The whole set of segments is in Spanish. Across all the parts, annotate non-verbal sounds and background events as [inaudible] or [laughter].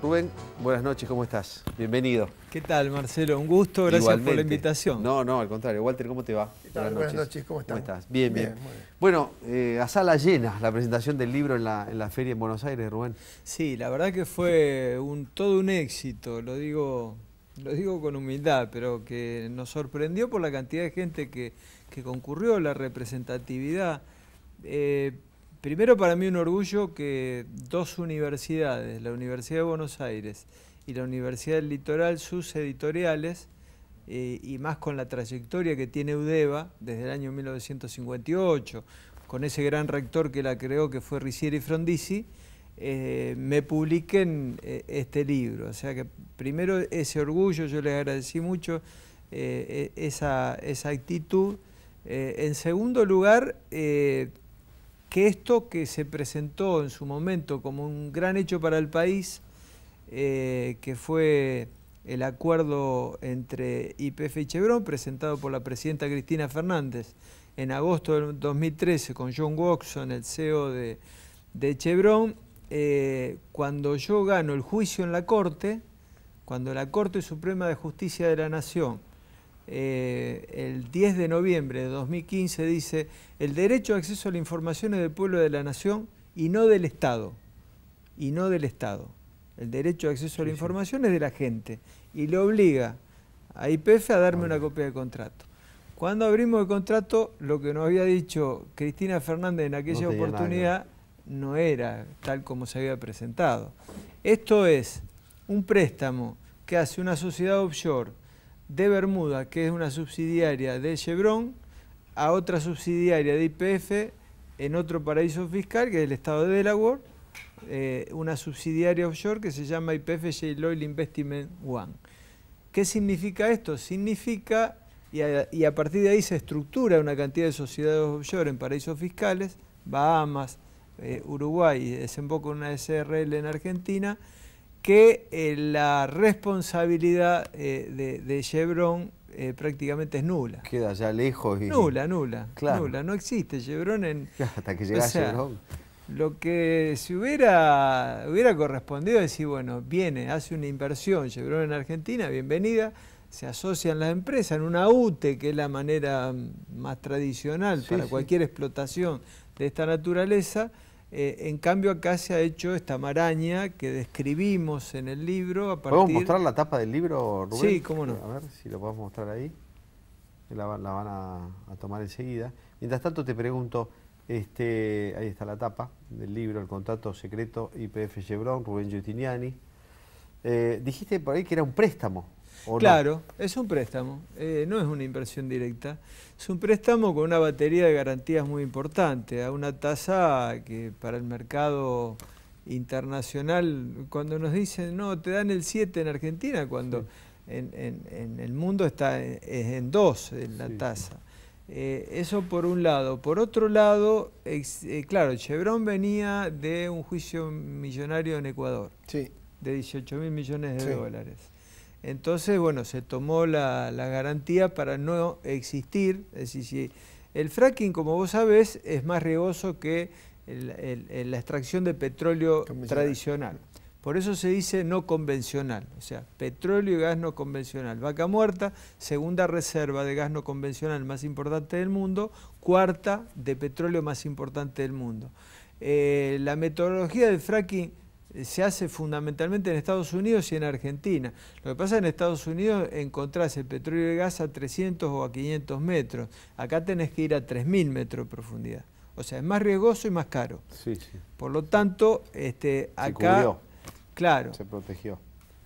Rubén, buenas noches, ¿cómo estás? Bienvenido. ¿Qué tal, Marcelo? Un gusto, gracias por la invitación. No, no, al contrario. Walter, ¿cómo te va? Buenas, noches. ¿cómo estás? ¿cómo, estás? Bien, bien. Bueno, eh, a sala llena la presentación del libro en la, feria en Buenos Aires, Rubén. Sí, la verdad que fue todo un éxito, lo digo, lo digo con humildad, pero que nos sorprendió por la cantidad de gente que, concurrió, la representatividad. Eh, Primero para mí un orgullo que dos universidades, la Universidad de Buenos Aires y la Universidad del Litoral, sus editoriales, eh, y más con la trayectoria que tiene UDEVA desde el año 1958, con ese gran rector que la creó que fue Ricieri Frondizi, eh, me publiquen eh, este libro. O sea que primero ese orgullo, yo les agradecí mucho e, esa, esa, actitud. en segundo lugar, que esto que se presentó en su momento como un gran hecho para el país, eh, que fue el acuerdo entre YPF y Chevron presentado por la presidenta Cristina Fernández en agosto del 2013 con John Watson, el CEO de, Chevron, eh, cuando yo gano el juicio en la Corte, cuando la Corte Suprema de Justicia de la Nación eh, el 10 de noviembre de 2015, dice, el derecho de acceso a la información es del pueblo de la nación y no del Estado. Y no del Estado. El derecho de acceso a la información es de la gente y le obliga a IPF a darme una copia de contrato. Cuando abrimos el contrato, lo que nos había dicho Cristina Fernández en aquella oportunidad no era tal como se había presentado. Esto es un préstamo que hace una sociedad offshore de Bermuda, que es una subsidiaria de Chevron, a otra subsidiaria de IPF en otro paraíso fiscal, que es el estado de Delaware, eh, una subsidiaria offshore que se llama IPF Shale Oil Investment One. ¿Qué significa esto? Significa, y a, partir de ahí se estructura una cantidad de sociedades offshore en paraísos fiscales, Bahamas, eh, Uruguay, desemboca una SRL en Argentina, que eh, la responsabilidad eh, de, Chevron eh, prácticamente es nula. Queda ya lejos. Y... Nula, nula, nula. No existe Chevron en... [laughs] Hasta que llega o sea, Lo que si hubiera, hubiera correspondido es decir, bueno, viene, hace una inversión Chevron en Argentina, bienvenida, se asocian las empresas en una UTE, que es la manera mm, más tradicional para cualquier explotación de esta naturaleza, eh, en cambio acá se ha hecho esta maraña que describimos en el libro. ¿Podemos mostrar la tapa del libro, Rubén? Sí, cómo no. A ver si lo podemos mostrar ahí. La, van a, tomar enseguida. Mientras tanto te pregunto, este, ahí está la tapa del libro, el contrato secreto IPF Chevron, Rubén Giustiniani. Eh, dijiste por ahí que era un préstamo. Claro, es un préstamo, eh, no es una inversión directa. Es un préstamo con una batería de garantías muy importante, a una tasa que para el mercado internacional, cuando nos dicen, no, te dan el 7 en Argentina, cuando en, el mundo está en, es en 2 eh, la tasa. Eh, eso por un lado. Por otro lado, claro, Chevron venía de un juicio millonario en Ecuador, de 18 mil millones de dólares. Entonces, bueno, se tomó la, garantía para no existir, es decir, el fracking, como vos sabés, es más riesgoso que la extracción de petróleo tradicional. Por eso se dice no convencional, o sea, petróleo y gas no convencional. Vaca muerta, segunda reserva de gas no convencional más importante del mundo, cuarta de petróleo más importante del mundo. Eh, la metodología del fracking eh, se hace fundamentalmente en Estados Unidos y en Argentina. Lo que pasa es que en Estados Unidos encontrás el petróleo y el gas a 300 o a 500 metros. Acá tenés que ir a 3.000 metros de profundidad. O sea, es más riesgoso y más caro. Sí, sí. Por lo tanto, este, acá... Se Claro. Se protegió.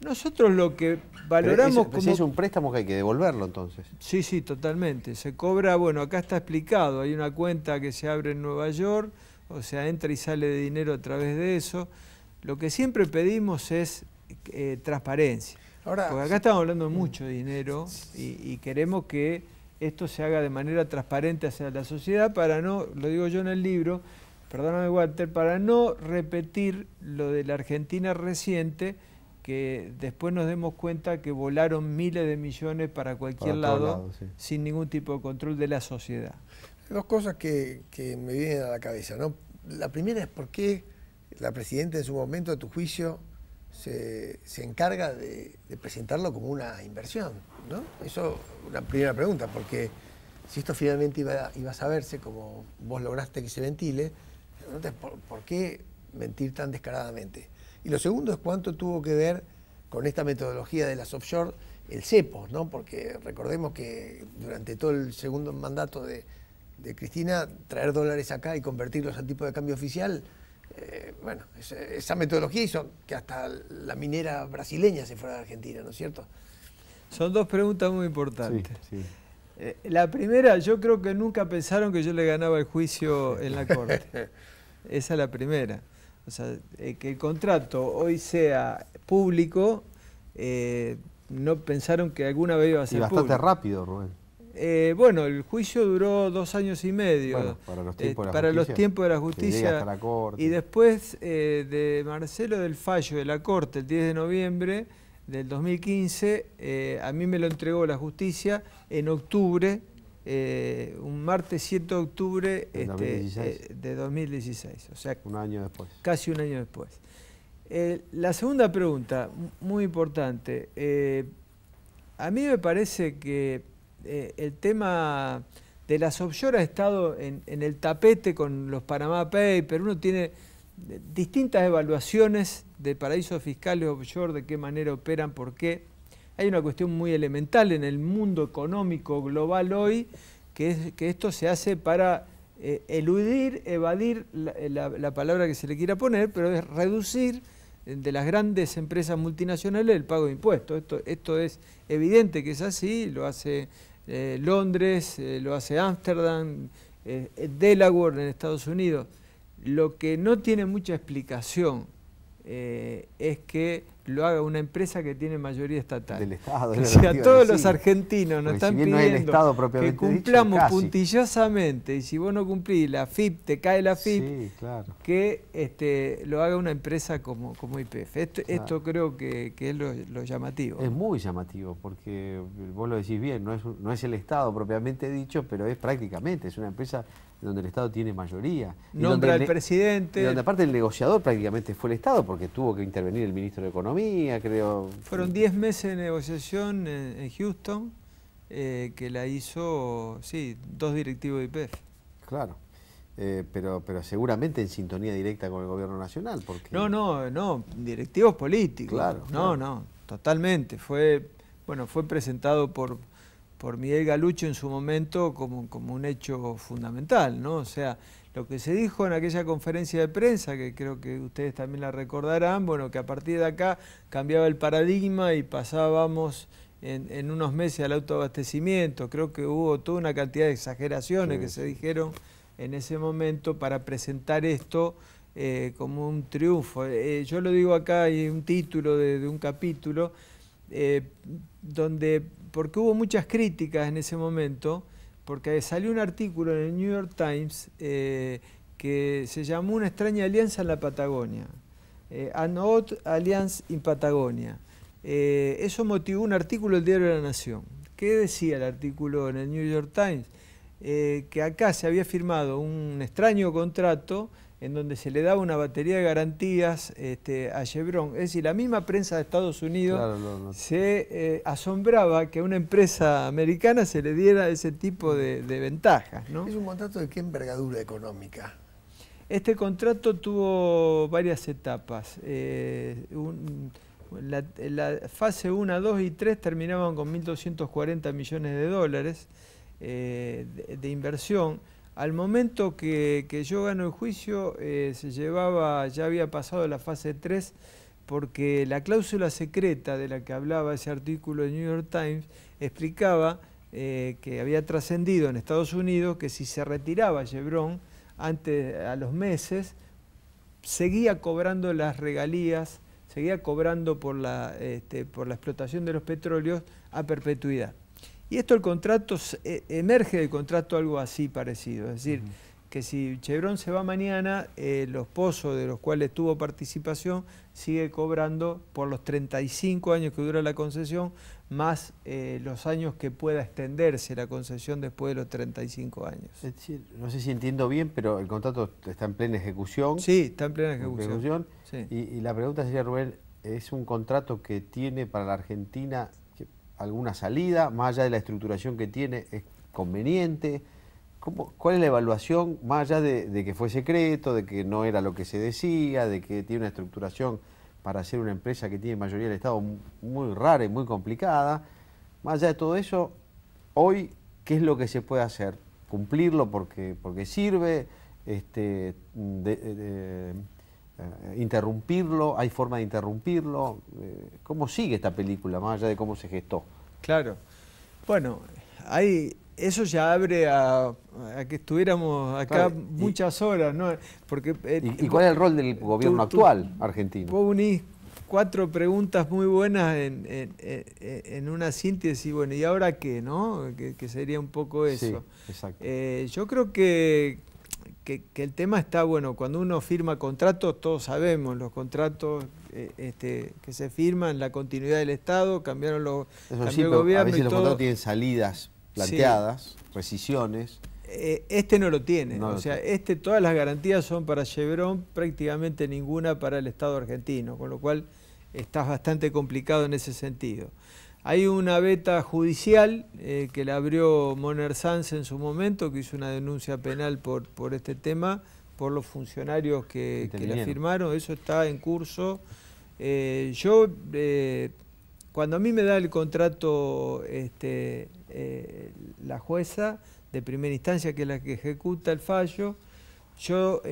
Nosotros lo que valoramos pero es, como... es un préstamo que hay que devolverlo entonces. Sí, sí, totalmente. Se cobra, bueno, acá está explicado. Hay una cuenta que se abre en Nueva York, o sea, entra y sale de dinero a través de eso. Lo que siempre pedimos es eh, transparencia. Porque acá estamos hablando de mm. mucho dinero y, queremos que esto se haga de manera transparente hacia la sociedad para no, lo digo yo en el libro, perdóname Walter, para no repetir lo de la Argentina reciente, que después nos demos cuenta que volaron miles de millones para cualquier lado, sin ningún tipo de control de la sociedad. Dos cosas que, me vienen a la cabeza. ¿no? La primera es por qué la presidenta en su momento, a tu juicio, se, encarga de, presentarlo como una inversión, ¿no? Eso, una primera pregunta, porque si esto finalmente iba, a saberse, como vos lograste que se ventile, ¿por, qué mentir tan descaradamente? Y lo segundo es cuánto tuvo que ver con esta metodología de las offshore el CEPO. ¿no? Porque recordemos que durante todo el segundo mandato de, de Cristina, traer dólares acá y convertirlos al tipo de cambio oficial eh, bueno, esa metodología hizo que hasta la minera brasileña se fuera de Argentina, ¿no es cierto? Son dos preguntas muy importantes. Eh, la primera, yo creo que nunca pensaron que yo le ganaba el juicio en la corte. [laughs] Esa es la primera. O sea, eh, que el contrato hoy sea público, no pensaron que alguna vez iba a ser y bastante rápido, Rubén. Eh, bueno, el juicio duró dos años y medio. para los eh, tiempos, de, la justicia. Y después eh, de Marcelo del fallo de la corte el 10 de noviembre del 2015, a mí me lo entregó la justicia en octubre, un martes 7 de octubre este, de 2016. O sea, un año después. Casi un año después. la segunda pregunta, muy importante. a mí me parece que eh, el tema de las offshore ha estado en, el tapete con los Panama Papers, uno tiene eh, distintas evaluaciones de paraísos fiscales offshore, de qué manera operan, por qué. Hay una cuestión muy elemental en el mundo económico global hoy, que es que esto se hace para eh, eludir, evadir la, palabra que se le quiera poner, pero es reducir de las grandes empresas multinacionales el pago de impuestos. Esto, esto es evidente que es así, lo hace eh, Londres, eh, lo hace Ámsterdam, eh, Delaware en Estados Unidos. Lo que no tiene mucha explicación eh, es que lo haga una empresa que tiene mayoría estatal. Del Estado. o sea, todos los argentinos nos están pidiendo que cumplamos puntillosamente y si vos no cumplís la FIP, te cae la FIP, que este, lo haga una empresa como IPF. Como esto, esto, creo que, es lo, llamativo. Es muy llamativo porque vos lo decís bien, no es, no es el Estado propiamente dicho, pero es prácticamente, es una empresa donde el Estado tiene mayoría. Nombra al presidente. Y donde aparte el negociador prácticamente fue el Estado, porque tuvo que intervenir el ministro de Economía, creo. Fueron 10 meses de negociación en, Houston, eh, que la hizo, sí, dos directivos de IPF. Claro. Eh, pero, pero seguramente en sintonía directa con el gobierno nacional. Porque... No, no, no, directivos políticos. Claro. No, no, totalmente. Fue, bueno, fue presentado por por Miguel Galucho en su momento como, como un hecho fundamental, ¿no? O sea, lo que se dijo en aquella conferencia de prensa, que creo que ustedes también la recordarán, bueno, que a partir de acá cambiaba el paradigma y pasábamos en, unos meses al autoabastecimiento. Creo que hubo toda una cantidad de exageraciones que se dijeron en ese momento para presentar esto eh, como un triunfo. Eh, eh, yo lo digo acá, hay un título de, un capítulo, donde porque hubo muchas críticas en ese momento, porque salió un artículo en el New York Times eh, que se llamó Una extraña alianza en la Patagonia, eh, An Odd Alliance in Patagonia. Eh, eso motivó un artículo del Diario de la Nación. ¿Qué decía el artículo en el New York Times? Eh, que acá se había firmado un extraño contrato en donde se le daba una batería de garantías este, a Chevron. Es decir, la misma prensa de Estados Unidos se eh, asombraba que a una empresa americana se le diera ese tipo de, ventajas. ¿Es un contrato de qué envergadura económica? Este contrato tuvo varias etapas. Eh, la, fase 1, 2 y 3 terminaban con 1.240 millones de dólares eh, de inversión al momento que, yo gano el juicio, eh, se llevaba, ya había pasado la fase 3, porque la cláusula secreta de la que hablaba ese artículo de New York Times explicaba eh, que había trascendido en Estados Unidos que si se retiraba Chevron antes, a los meses, seguía cobrando las regalías, seguía cobrando por la este, explotación de los petróleos a perpetuidad. Y esto el contrato, e, emerge del contrato algo así parecido, es decir, que si Chevron se va mañana, eh, los pozos de los cuales tuvo participación sigue cobrando por los 35 años que dura la concesión, más eh, los años que pueda extenderse la concesión después de los 35 años. Es decir, no sé si entiendo bien, pero el contrato está en plena ejecución. Sí, está en plena ejecución. y, y la pregunta sería, Rubén, ¿es un contrato que tiene para la Argentina alguna salida, más allá de la estructuración que tiene, es conveniente? ¿Cuál es la evaluación, más allá de, que fue secreto, de que no era lo que se decía, de que tiene una estructuración para ser una empresa que tiene mayoría del Estado muy rara y muy complicada? Más allá de todo eso, hoy, ¿qué es lo que se puede hacer? ¿Cumplirlo porque, porque sirve? Este, eh, interrumpirlo, hay forma de interrumpirlo. Eh, ¿Cómo sigue esta película, más allá de cómo se gestó? Claro. Bueno, hay, eso ya abre a, que estuviéramos acá muchas horas, ¿no? Porque, eh, ¿Y, cuál es el rol del gobierno actual argentino? Vos unís cuatro preguntas muy buenas en, una síntesis, bueno, ¿y ahora qué, no? Que, sería un poco eso. exacto. yo creo que, que, el tema está, bueno, cuando uno firma contratos, todos sabemos, los contratos eh, este, que se firman, la continuidad del Estado, cambiaron los gobiernos A veces los contratos tienen salidas planteadas, rescisiones. Eh, este no lo tiene, o sea, este todas las garantías son para Chevron, prácticamente ninguna para el Estado argentino, con lo cual está bastante complicado en ese sentido. Hay una beta judicial eh, que la abrió Moner Sanz en su momento, que hizo una denuncia penal por, este tema, por los funcionarios que, la firmaron. Eso está en curso. Eh, yo, eh, cuando a mí me da el contrato este, la jueza de primera instancia, que es la que ejecuta el fallo, yo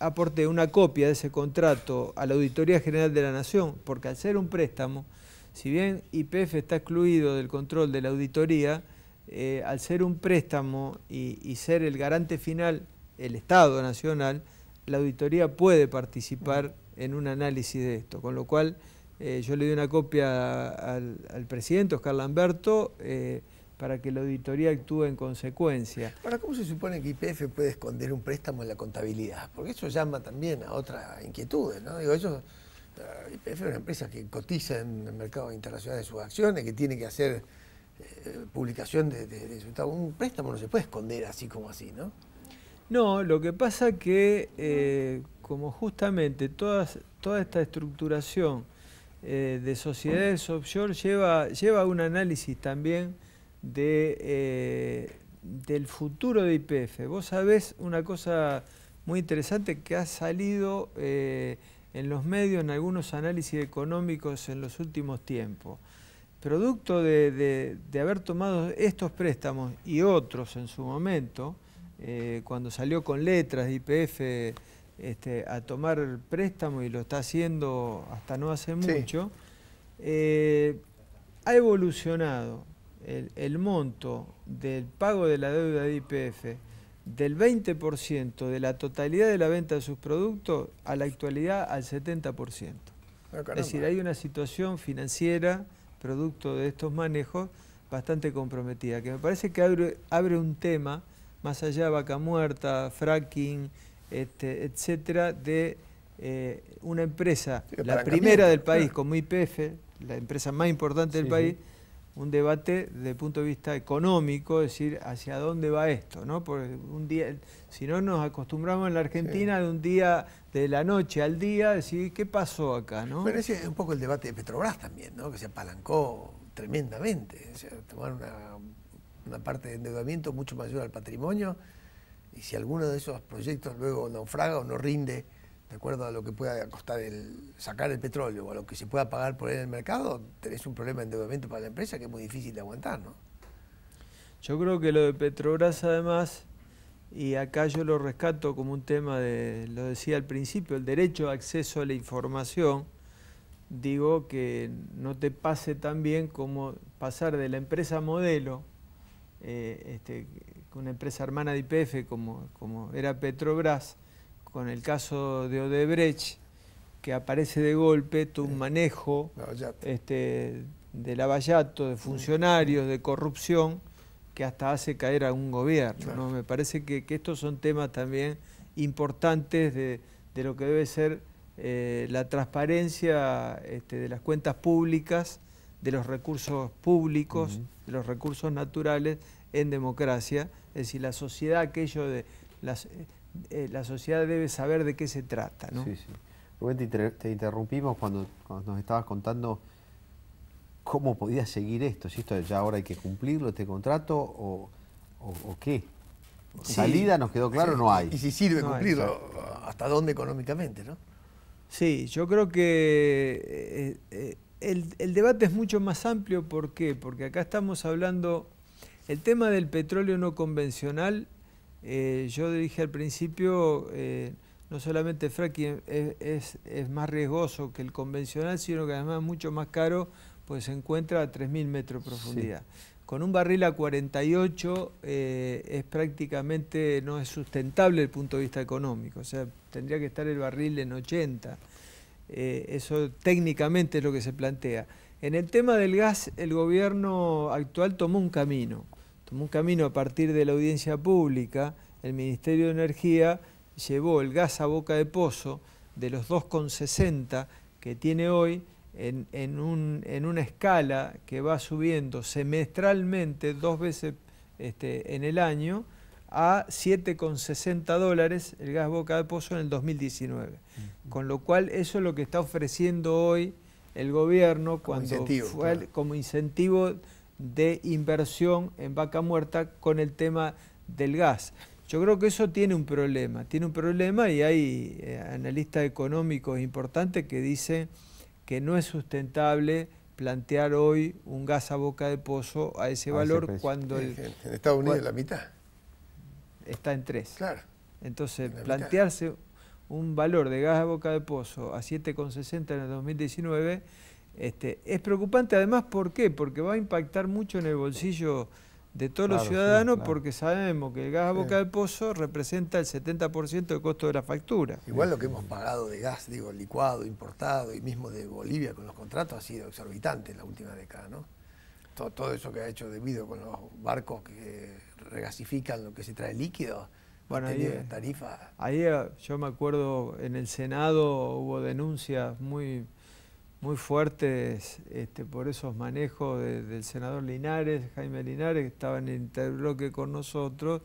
aporté una copia de ese contrato a la Auditoría General de la Nación, porque al ser un préstamo, si bien IPF está excluido del control de la auditoría, eh, al ser un préstamo y, ser el garante final el Estado Nacional, la auditoría puede participar en un análisis de esto, con lo cual eh, yo le di una copia al, presidente Oscar Lamberto eh, para que la auditoría actúe en consecuencia. Ahora, ¿cómo se supone que IPF puede esconder un préstamo en la contabilidad? Porque eso llama también a otras inquietudes, ¿no? Digo, YPF es una empresa que cotiza en el mercado internacional de sus acciones, que tiene que hacer eh, publicación de, su estado. Un préstamo no se puede esconder así como así, ¿no? No, lo que pasa que eh, como justamente todas, toda esta estructuración eh, de sociedades offshore lleva, lleva un análisis también de, del futuro de IPF. Vos sabés una cosa muy interesante que ha salido en los medios, en algunos análisis económicos en los últimos tiempos. Producto de, haber tomado estos préstamos y otros en su momento, eh, cuando salió con letras de IPF este, a tomar préstamo y lo está haciendo hasta no hace mucho, eh, ha evolucionado el, el monto del pago de la deuda de IPF del 20% de la totalidad de la venta de sus productos a la actualidad al 70%. Ah, es decir, hay una situación financiera producto de estos manejos bastante comprometida, que me parece que abre, un tema, más allá de vaca muerta, fracking, este, etcétera, de eh, una empresa, la primera del país, como IPF, la empresa más importante del país, un debate de punto de vista económico, es decir, hacia dónde va esto, ¿no? Porque un día, si no nos acostumbramos en la Argentina de un día, de la noche al día, decir, ¿qué pasó acá, no? Pero es un poco el debate de Petrobras también, ¿no? Que se apalancó tremendamente, o tomar una parte de endeudamiento mucho mayor al patrimonio y si alguno de esos proyectos luego naufraga o no rinde de acuerdo a lo que pueda costar el, sacar el petróleo o a lo que se pueda pagar por él en el mercado, tenés un problema de endeudamiento para la empresa que es muy difícil de aguantar, ¿no? Yo creo que lo de Petrobras además, y acá yo lo rescato como un tema de, lo decía al principio, el derecho a acceso a la información, digo que no te pase tan bien como pasar de la empresa modelo, eh, este, una empresa hermana de IPF como, como era Petrobras, con el caso de Odebrecht, que aparece de golpe todo un manejo este, de lavallato, de funcionarios, de corrupción, que hasta hace caer a un gobierno. ¿no? Me parece que, estos son temas también importantes de, lo que debe ser eh, la transparencia este, de las cuentas públicas, de los recursos públicos, de los recursos naturales en democracia. Es decir, la sociedad, aquello de las eh, la sociedad debe saber de qué se trata. Sí, sí. te, interrumpimos cuando, nos estabas contando cómo podías seguir esto, si esto ya ahora hay que cumplirlo, este contrato, o, qué. Salida nos quedó claro, no hay. Y si sirve cumplirlo, hasta dónde económicamente, ¿no? Sí, yo creo que eh, eh, el, el, debate es mucho más amplio. ¿Por qué? Porque acá estamos hablando, el tema del petróleo no convencional eh, yo dije al principio, eh, no solamente fracking eh, es, más riesgoso que el convencional, sino que además es mucho más caro, pues se encuentra a 3.000 metros de profundidad. Con un barril a 48 es prácticamente, no es sustentable desde el punto de vista económico, o sea, tendría que estar el barril en 80. eso técnicamente es lo que se plantea. En el tema del gas, el gobierno actual tomó un camino tomó un camino a partir de la audiencia pública, el Ministerio de Energía llevó el gas a boca de pozo de los 2,60 que tiene hoy en, un, en, una escala que va subiendo semestralmente dos veces este, en el año a 7,60 dólares el gas boca de pozo en el 2019. Con lo cual eso es lo que está ofreciendo hoy el gobierno cuando fue como incentivo de inversión en vaca muerta con el tema del gas. Yo creo que eso tiene un problema, tiene un problema y hay eh, analistas económicos importantes que dicen que no es sustentable plantear hoy un gas a boca de pozo a ese valor cuando... El, en Estados Unidos la mitad. Está en tres. Claro. Entonces, plantearse un valor de gas a boca de pozo a 7,60 en el 2019 este, es preocupante además, ¿por qué? Porque va a impactar mucho en el bolsillo de todos los ciudadanos porque sabemos que el gas a boca del pozo representa el 70% del costo de la factura. Igual lo que hemos pagado de gas, digo, licuado, importado y mismo de Bolivia con los contratos ha sido exorbitante en la última década, ¿no? Todo, eso que ha hecho debido con los barcos que regasifican lo que se trae líquido, bueno, ahí, tarifa. Ahí yo me acuerdo en el Senado hubo denuncias muy muy fuertes este, por esos manejos del senador Linares, Jaime Linares, que estaba en interbloque con nosotros,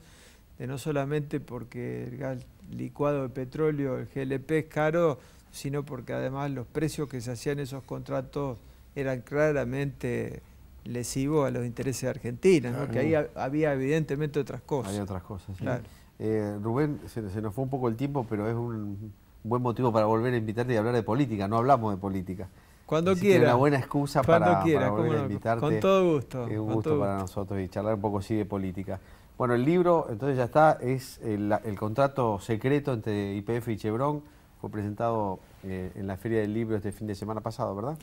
de no solamente porque el gas licuado de petróleo, el GLP, es caro, sino porque además los precios que se hacían esos contratos eran claramente lesivos a los intereses de Argentina, porque ahí había evidentemente otras cosas. Había otras cosas, sí. Eh, Rubén, se, se nos fue un poco el tiempo, pero es un buen motivo para volver a invitarte y hablar de política, no hablamos de política. Cuando quiera. Una buena excusa para, invitarte. Con todo gusto. Es un gusto para nosotros y charlar un poco así de política. Bueno, el libro, entonces ya está, es el, contrato secreto entre IPF y Chevron. Fue presentado eh, en la Feria del Libro este fin de semana pasado, ¿verdad?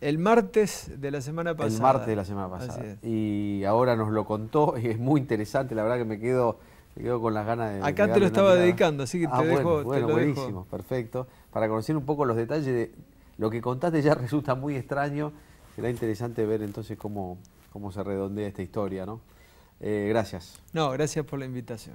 El martes de la semana pasada. El martes de la semana pasada. Y ahora nos lo contó [laughs] y es muy interesante, la verdad que me quedo, con las ganas de... Acá te lo estaba dedicando, así que te ah, dejo... Bueno, buenísimo, perfecto. Para conocer un poco los detalles de, lo que contaste ya [laughs] resulta muy extraño. Será interesante ver entonces cómo, cómo se redondea esta historia, ¿no? Eh, gracias. No, gracias por la invitación.